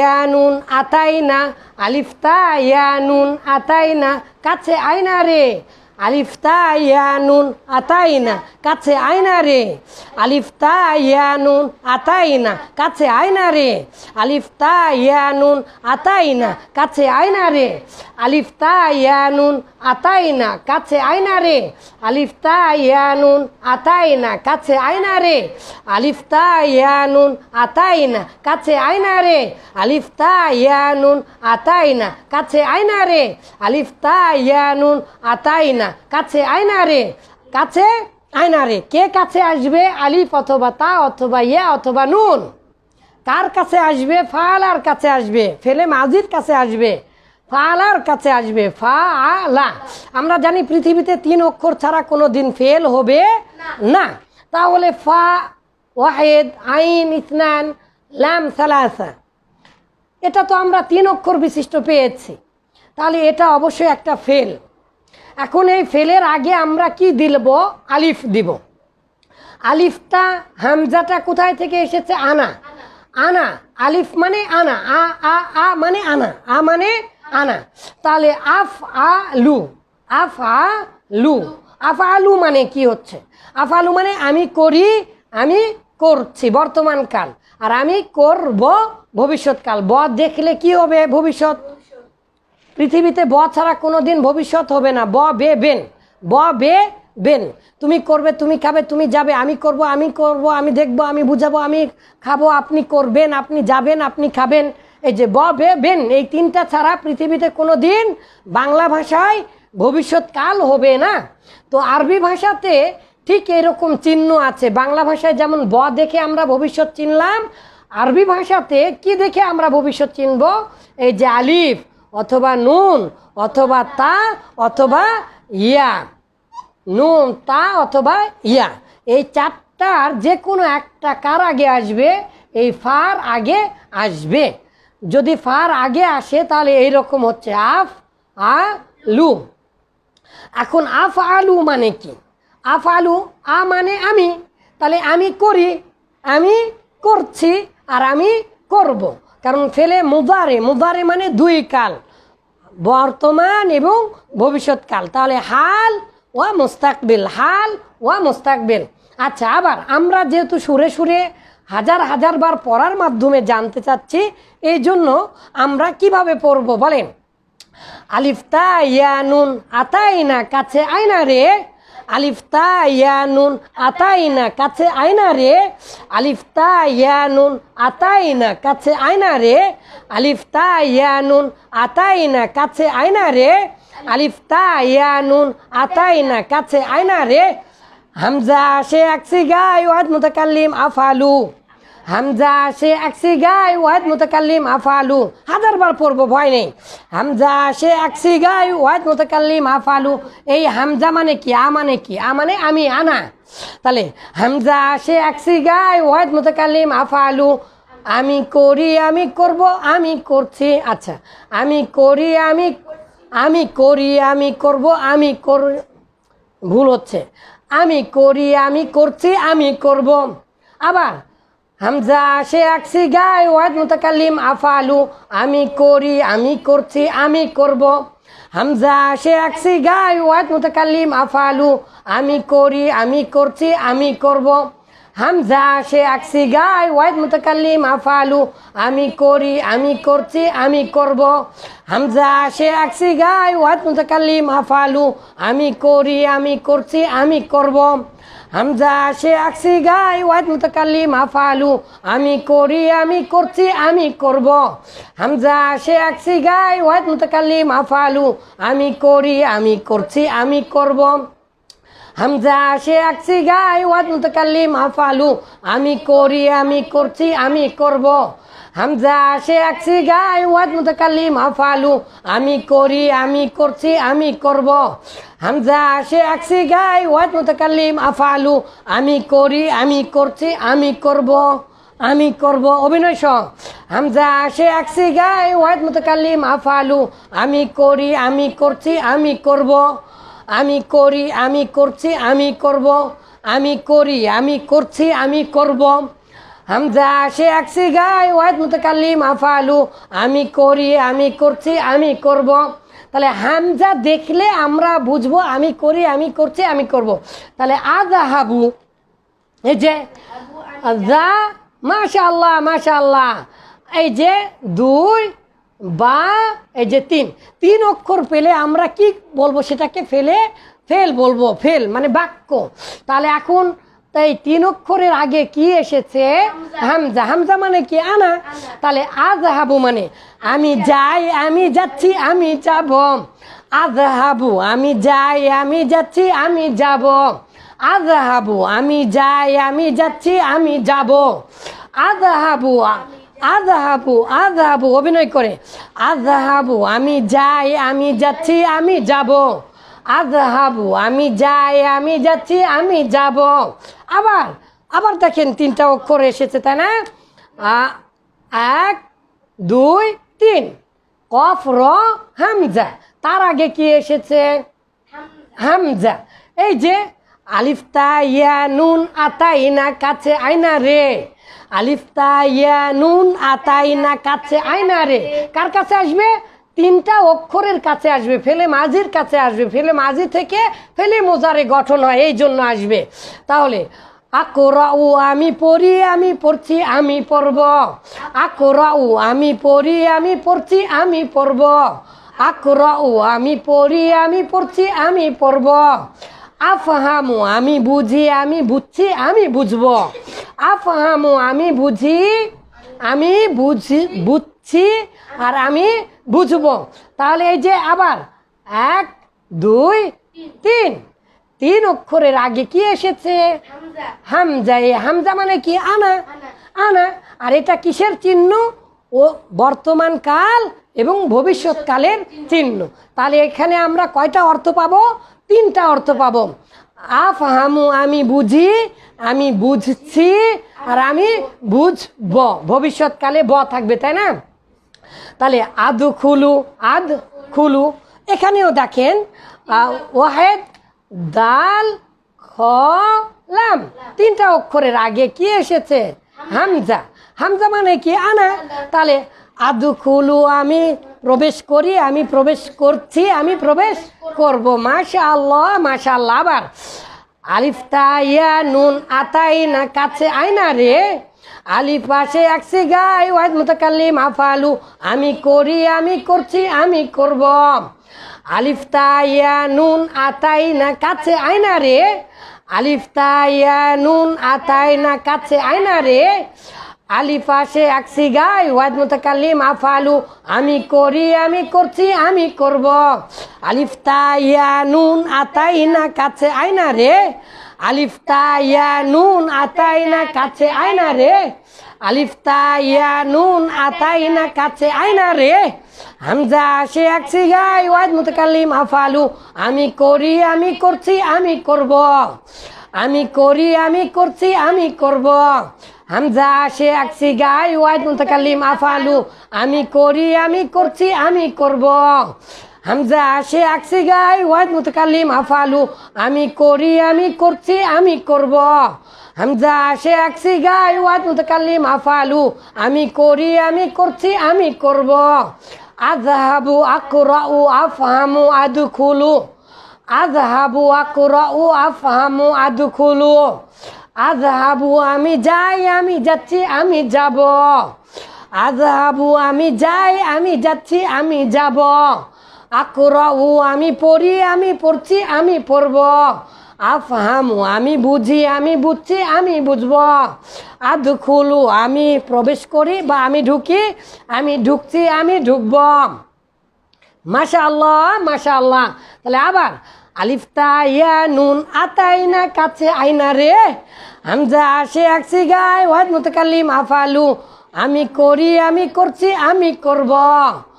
ইয়ানুন আতাই না আলিফতা ইয়ানুন আতাই না কাছে আয় না রে Alifta janun ataina, katze ainari. Alifta janun ataina, katze ainari. Alifta janun ataina, katze ainari. Alifta janun ataina, katze ainari. Alifta janun ataina, katze ainari. Alifta janun ataina, katze ainari. Alifta janun ataina, katze ainari. Alifta janun ataina, কাছে আয়না রে কাছে আয়না রে কে কাছে আসবে আলিফ অথবা তা অথবা ইয়া অথবা নুন কার কাছে আসবে ফালার কাছে আসবে ফেলে মাজির কাছে আসবে ফালার কাছে আসবে ফা আলা আমরা জানি পৃথিবীতে তিন অক্ষর ছাড়া কোনো দিন ফেল হবে না তাহলে ফা ওয়াহেদ আইন ইসনান লাম সালাসা এটা তো আমরা তিন অক্ষর বিশিষ্ট পেয়েছি তাহলে এটা অবশ্যই একটা ফেল এখন এই ফেলের আগে আমরা কি দিলব আলিফ দিব আলিফটা হামজাটা কোথায় থেকে এসেছে আনা আনা আলিফ মানে আনা আ আ আ মানে আনা আ মানে আনা তাহলে আফ আ লু আফ আ লু আফ আলু মানে কি হচ্ছে আফ আলু মানে আমি করি আমি করছি বর্তমান কাল আর আমি করব ভবিষ্যৎকাল ব দেখলে কি হবে ভবিষ্যৎ পৃথিবীতে ব ছাড়া কোনো দিন ভবিষ্যৎ হবে না ব বে বেন ব বে বেন তুমি করবে তুমি খাবে তুমি যাবে আমি করব আমি করব আমি দেখব আমি বুঝাবো আমি খাবো আপনি করবেন আপনি যাবেন আপনি খাবেন এই যে ব বে বেন এই তিনটা ছাড়া পৃথিবীতে কোনো দিন বাংলা ভাষায় ভবিষ্যৎকাল হবে না তো আরবি ভাষাতে ঠিক এরকম চিহ্ন আছে বাংলা ভাষায় যেমন ব দেখে আমরা ভবিষ্যৎ চিনলাম আরবি ভাষাতে কি দেখে আমরা ভবিষ্যৎ চিনব এই যে আলিফ অথবা নুন অথবা তা অথবা ইয়া নুন তা অথবা ইয়া এই চারটার যে কোনো একটা কার আগে আসবে এই ফার আগে আসবে যদি ফার আগে আসে তাহলে এই রকম হচ্ছে আফ আলু এখন আফ আলু মানে কি আফ আলু আ মানে আমি তাহলে আমি করি আমি করছি আর আমি করব কারণ ফেলে মুদারে মুদারে মানে দুই কাল বর্তমান এবং ভবিষ্যৎকাল তাহলে হাল ওয়া মোস্তাকবিল হাল ওয়া মোস্তাকবিল আচ্ছা আবার আমরা যেহেতু সুরে সুরে হাজার হাজার বার পড়ার মাধ্যমে জানতে চাচ্ছি এই জন্য আমরা কিভাবে পড়ব বলেন আলিফতা ইয়ানুন না কাছে আয়না রে আলিফতা ইয়ানুন আতাইনা কাছে আয়না রে আলিফতা ইয়ানুন আতাইনা কাছে আয়না রে আলিফতা ইয়ানুন আতাইনা কাছে আয়না রে আলিফতা ইয়ানুন আতাইনা কাছে আয়না রে হামজা সে আকসি গায় ওয়াদ মুতাকাল্লিম আফালু হামজা সে একসি গাই ওয়াহিদ মুতাকাল্লিম আফালু হাজার বার পড়বো ভয় নেই হামজা সে একসি গাই ওয়াহিদ মুতাকাল্লিম আফালু এই হামজা মানে কি আ মানে কি আ মানে আমি আনা তাহলে হামজা সে একসি গাই ওয়াহিদ মুতাকাল্লিম আফালু আমি করি আমি করব আমি করছি আচ্ছা আমি করি আমি আমি করি আমি করব আমি কর ভুল হচ্ছে আমি করি আমি করছি আমি করব আবার হামজা আসে আকসি গায়ে ওয়াদ মুতাকালিম আফালু আমি করি আমি করছি আমি করব হামজা সে আকসি গায়ে ওয়াদ মুতাকালিম আফালু আমি করি আমি করছি আমি করব হামজা আসে আকসি গায়ে ওয়াদ মুতাকালিম আফালু আমি করি আমি করছি আমি করব হামজা সে আকসি গায়ে ওয়াদ মুতাকালিম আফালু আমি করি আমি করছি আমি করব আমজা আসে আকসি গাই ওয়াদ মুতাকাল্লি মাফালু আমি করি আমি করছি আমি করব আমজা আসে আকসি গাই ওয়াদ মুতাকাল্লি মাফালু আমি করি আমি করছি আমি করব হামজা আসে আকসি গাই ওয়াদ মুতাকাল্লি মাফালু আমি করি আমি করছি আমি করব হামজা আসে আকসি গাই ওয়াদ মুতাকাল্লি মাফালু আমি করি আমি করছি আমি করব হামজা সে আকসি গাই ওয়াজ মুতাকাল্লিম আফালু আমি করি আমি করছি আমি করব আমি করব অভিনয় সহ হামজা সে আকসি গাই ওয়াজ মুতাকাল্লিম আফালু আমি করি আমি করছি আমি করব আমি করি আমি করছি আমি করব আমি করি আমি করছি আমি করব হামজা সে আকসি গাই ওয়াজ মুতাকাল্লিম আফালু আমি করি আমি করছি আমি করব তাহলে হামজা দেখলে আমরা বুঝবো আমি করি আমি করছি আমি করব। তাহলে আজ হাবু এই যে যা মাশা আল্লাহ আল্লাহ এই যে দুই বা এই যে তিন তিন অক্ষর পেলে আমরা কি বলবো সেটাকে ফেলে ফেল বলবো ফেল মানে বাক্য তাহলে এখন তাই তিন অক্ষরের আগে কি এসেছে হামজা হামজা মানে কি আনা তাহলে আজ হাবু মানে আমি যাই আমি যাচ্ছি আমি যাব হাবু আমি যাই আমি যাচ্ছি আমি যাব হাবু আমি যাই আমি যাচ্ছি আমি যাব আজ হাবু হাবু আজ হাবু অভিনয় করে আজ হাবু আমি যাই আমি যাচ্ছি আমি যাব হাবু আমি যাই আমি যাচ্ছি আমি যাব আবার আবার দেখেন তিনটা অক্ষর এসেছে তাই না এক দুই তিন কফ র হামজা তার আগে কি এসেছে হামজা এই যে আলিফতা ইয়া নুন আতাইনা কাছে আয়না রে আলিফতা ইয়া নুন আতাইনা কাছে আয়না রে কার কাছে আসবে তিনটা অক্ষরের কাছে আসবে ফেলে মাঝির কাছে আসবে ফেলে মাঝি থেকে ফেলে মোজারে গঠন হয় এই জন্য আসবে তাহলে আকরাউ আমি পড়ি আমি পড়ছি আমি পড়ব আকরাউ আমি পড়ি আমি পড়ছি আমি পড়ব আকরাউ আমি পড়ি আমি পড়ছি আমি পড়ব আফহামু আমি বুঝি আমি বুঝছি আমি বুঝব আফহামু আমি বুঝি আমি বুঝি বুঝছি আর আমি বুঝব তাহলে এই যে আবার এক দুই তিন তিন অক্ষরের আগে কি এসেছে হামজা এই হামজা মানে কি আনা আনা আর এটা কিসের চিহ্ন ও বর্তমান কাল এবং ভবিষ্যৎকালের চিহ্ন তাহলে এখানে আমরা কয়টা অর্থ পাবো তিনটা অর্থ পাবো আফ হামু আমি বুঝি আমি বুঝছি আর আমি বুঝব ভবিষ্যৎকালে ব থাকবে তাই না তাহলে আধু খুলু আধ খুলু এখানেও দেখেন ওয়াহেদ দাল খলাম তিনটা অক্ষরের আগে কি এসেছে হামজা হামজা মানে কি আনা তাহলে আদু খুলু আমি প্রবেশ করি আমি প্রবেশ করছি আমি প্রবেশ করব মাসা আল্লাহ মাসা আল্লাহ আবার আলিফতা ইয়া নুন আতাই না কাছে আয়না রে আলি পাশে একসি গাই ওয়াহিদ মুতাকাল্লিম মাফালু আমি করি আমি করছি আমি করব আলিফ ইয়া নুন আতাই না কাছে আয়না রে আলিফ ইয়া নুন আতাই না কাছে আয়না রে আলি পাশে একসি গাই ওয়াদ মুতাকাল্লিম মাফালু আমি করি আমি করছি আমি করব আলিফ ইয়া নুন আতাই না কাছে আয়না রে আলিফতা ইয়া নুন আতাইনা কাছে আয়না রে আলিফতা ইয়া নুন আতাইনা কাছে আয়না রে হামজা সে এক সিগাই ওয়াজ মুতাকাল্লিম আফালু আমি করি আমি করছি আমি করব আমি করি আমি করছি আমি করব হামজা আসে এক সিগাই ওয়াজ মুতাকাল্লিম আফালু আমি করি আমি করছি আমি করব হামজা আসে আকসি গাই ওয়াদ মুতকালিম আফালু আমি করি আমি করছি আমি করব হামজা আসে আসি গাই ওয়াদ মুতকালিম আফালু আমি করি আমি করছি আমি করব আজহাবু আকরাউ আফহামু আদখুলু আজহাবু আকরাউ আফহামু আদখুলু আজহাবু আমি যাই আমি যাচ্ছি আমি যাব আজহাবু আমি যাই আমি যাচ্ছি আমি যাব আকরাউ আমি পড়ি আমি পড়ছি আমি পড়ব আফহামু আমি বুঝি আমি বুঝছি আমি বুঝব আদখুলু আমি প্রবেশ করি বা আমি ঢুকি আমি ঢুকছি আমি ঢুকব মাশা আল্লাহ মাশা আল্লাহ তাহলে আবার আলিফতা ইয়া নুন না কাছে আইনা রে যা আসে আসি গায় ওয়াদ মুতকাল্লিম আফালু আমি করি আমি করছি আমি করব